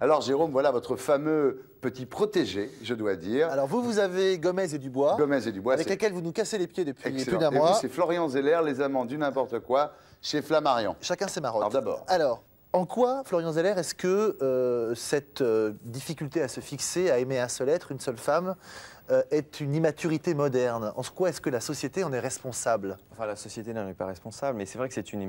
Alors Jérôme, voilà votre fameux petit protégé, je dois dire. Alors vous, vous avez Gomez et Dubois. Gomez et Dubois. Avec lesquels vous nous cassez les pieds depuis plus d'un mois. c'est Florian Zeller, les amants du n'importe quoi, chez Flammarion. Chacun ses marottes. Alors d'abord. Alors, en quoi, Florian Zeller, est-ce que euh, cette euh, difficulté à se fixer, à aimer un seul être, une seule femme, euh, est une immaturité moderne En quoi est-ce que la société en est responsable Enfin, la société n'en est pas responsable, mais c'est vrai que c'est une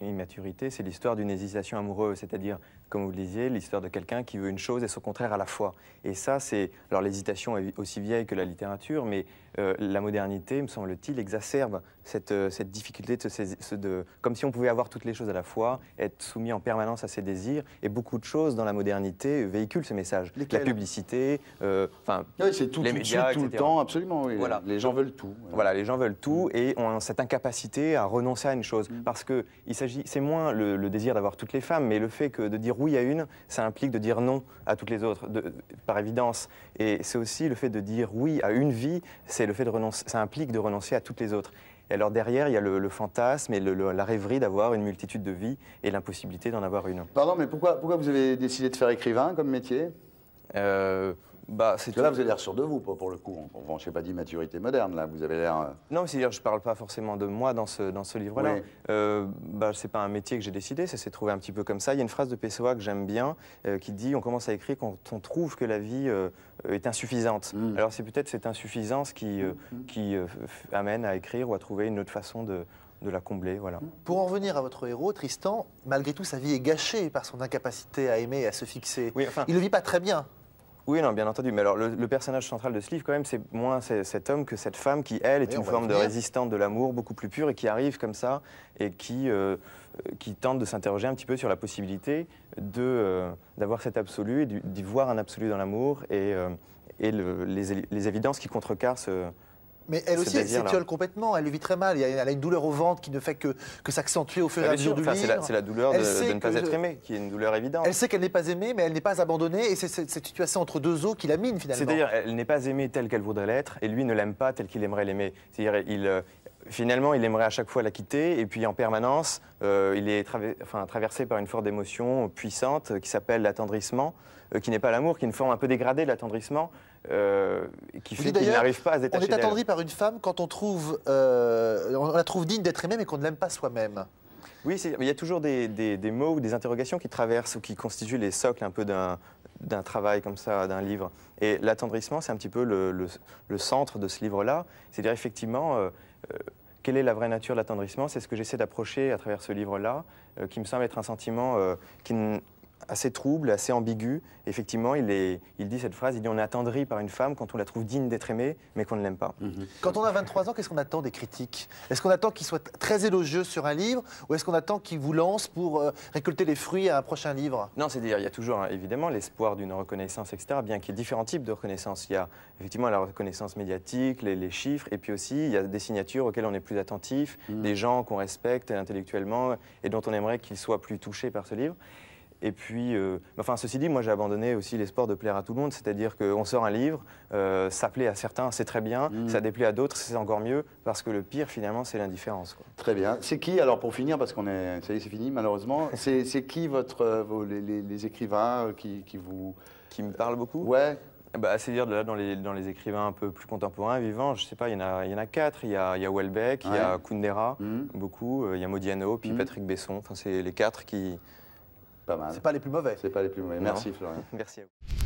immaturité. C'est l'histoire d'une hésitation amoureuse, c'est-à-dire, comme vous le disiez, l'histoire de quelqu'un qui veut une chose et son contraire à la fois. Et ça, c'est. Alors, l'hésitation est aussi vieille que la littérature, mais euh, la modernité, me semble-t-il, exacerbe cette, euh, difficulté de, se, de, Comme si on pouvait avoir toutes les choses à la fois, être soumis en permanence à ses désirs, et beaucoup de choses dans la modernité véhiculent ce message. la publicité, enfin. oui, c'est les médias tout le temps, absolument. Voilà. Les gens veulent tout. Voilà, les gens veulent tout et ont cette incapacité à renoncer à une chose. Mm. Parce que il s'agit, c'est moins le, désir d'avoir toutes les femmes, mais le fait que de dire oui à une, ça implique de dire non à toutes les autres, de, par évidence. Et c'est aussi le fait de dire oui à une vie, c'est le fait de renoncer, ça implique de renoncer à toutes les autres. Et alors derrière, il y a le, fantasme et la rêverie d'avoir une multitude de vies et l'impossibilité d'en avoir une. Pardon, mais pourquoi, pourquoi vous avez décidé de faire écrivain comme métier euh, bah, là, vous avez l'air sûr de vous, pour le coup. je n'ai pas dit maturité moderne, là, vous avez l'air... Euh, non, c'est-à-dire, je parle pas forcément de moi dans ce, dans ce livre-là. Ce Euh, bah, c'est pas un métier que j'ai décidé, ça s'est trouvé un petit peu comme ça. Il y a une phrase de Pessoa que j'aime bien, euh, qui dit, on commence à écrire quand on trouve que la vie euh, est insuffisante. Mm. Alors c'est peut-être cette insuffisance qui, qui amène à écrire ou à trouver une autre façon de, de la combler. Voilà. Mm. Pour en revenir à votre héros, Tristan, malgré tout, sa vie est gâchée par son incapacité à aimer et à se fixer. il ne vit pas très bien. Oui, non, bien entendu. Mais alors, le, personnage central de ce livre, quand même, c'est moins cet homme que cette femme qui, elle, est une forme de résistante de l'amour beaucoup plus pure et qui arrive comme ça et qui, euh, euh, qui tente de s'interroger un petit peu sur la possibilité euh, d'avoir cet absolu, et d'y voir un absolu dans l'amour et, les, les, évidences qui contrecarrent ce, mais elle aussi, elle s'étiole complètement, elle vit très mal. Elle a une douleur au ventre qui ne fait que, s'accentuer au fur et bah, à mesure du livre. C'est la, douleur de, ne pas être aimée, qui est une douleur évidente. Elle sait qu'elle n'est pas aimée, mais elle n'est pas abandonnée. Et c'est cette situation entre deux eaux qui la mine finalement. C'est-à-dire, elle n'est pas aimée telle qu'elle voudrait l'être, et lui ne l'aime pas telle qu'il aimerait l'aimer. C'est-à-dire, euh, finalement, il aimerait à chaque fois la quitter, et puis en permanence, euh, il est traversé par une forte émotion puissante euh, qui s'appelle l'attendrissement, qui n'est pas l'amour, qui est une forme un peu dégradée de l'attendrissement, euh, qui fait n'arrive pas à se On est attendri par une femme quand on trouve, euh, on la trouve digne d'être aimée, mais qu'on ne l'aime pas soi-même. Oui, il y a toujours des, mots ou des interrogations qui traversent ou qui constituent les socles un peu d'un travail comme ça, d'un livre. Et l'attendrissement, c'est un petit peu le, centre de ce livre-là. C'est-à-dire, effectivement, euh, quelle est la vraie nature de l'attendrissement C'est ce que j'essaie d'approcher à travers ce livre-là, qui me semble être un sentiment qui assez trouble, assez ambigu. Effectivement, il, est, il dit cette phrase, il dit on est attendri par une femme quand on la trouve digne d'être aimée, mais qu'on ne l'aime pas. Mhm. Quand on a 23 ans, qu'est-ce qu'on attend des critiques Est-ce qu'on attend qu'ils soient très élogieux sur un livre ou est-ce qu'on attend qu'ils vous lancent pour euh, récolter les fruits à un prochain livre Non, c'est-à-dire, il y a toujours hein, évidemment l'espoir d'une reconnaissance, etc., bien qu'il y ait différents types de reconnaissance. Il y a effectivement la reconnaissance médiatique, les, chiffres, et puis aussi, il y a des signatures auxquelles on est plus attentif, mhm. des gens qu'on respecte intellectuellement et dont on aimerait qu'ils soient plus touchés par ce livre. Et puis, euh, enfin, ceci dit, moi j'ai abandonné aussi l'espoir de plaire à tout le monde, c'est-à-dire qu'on sort un livre, euh, ça plaît à certains, c'est très bien, mm. ça déplaît à d'autres, c'est encore mieux, parce que le pire finalement, c'est l'indifférence. Très bien. C'est qui, alors pour finir, parce qu'on est, ça y est, c'est fini malheureusement, c'est qui votre, euh, vos, les, écrivains euh, qui, vous. Qui me parlent beaucoup Ouais. Bah, c'est dire là dans les, dans les écrivains un peu plus contemporains, vivants, je sais pas, il y en a, il y en a quatre. Il y a, il Welbeck, il y a Kundera, mm. beaucoup, il y a Modiano, puis mm. Patrick Besson. Enfin, c'est les quatre qui, pas C'est pas les plus mauvais. C'est pas les plus mauvais. Merci, Florian. Merci à vous.